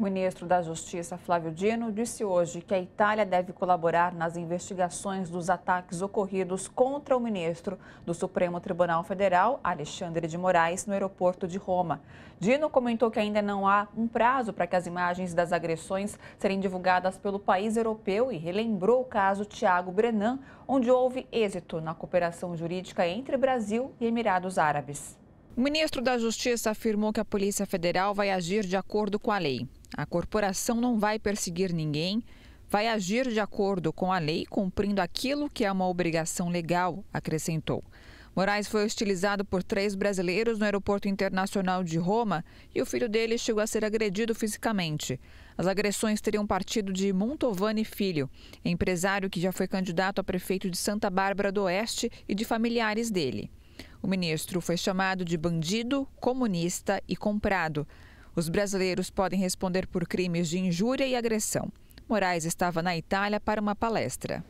O ministro da Justiça, Flávio Dino, disse hoje que a Itália deve colaborar nas investigações dos ataques ocorridos contra o ministro do Supremo Tribunal Federal, Alexandre de Moraes, no aeroporto de Roma. Dino comentou que ainda não há um prazo para que as imagens das agressões serem divulgadas pelo país europeu e relembrou o caso Tiago Brenan, onde houve êxito na cooperação jurídica entre Brasil e Emirados Árabes. O ministro da Justiça afirmou que a Polícia Federal vai agir de acordo com a lei. A corporação não vai perseguir ninguém, vai agir de acordo com a lei, cumprindo aquilo que é uma obrigação legal, acrescentou. Moraes foi hostilizado por três brasileiros no aeroporto internacional de Roma e o filho dele chegou a ser agredido fisicamente. As agressões teriam partido de Montovani Filho, empresário que já foi candidato a prefeito de Santa Bárbara do Oeste e de familiares dele. O ministro foi chamado de bandido, comunista e comprado. Os brasileiros podem responder por crimes de injúria e agressão. Moraes estava na Itália para uma palestra.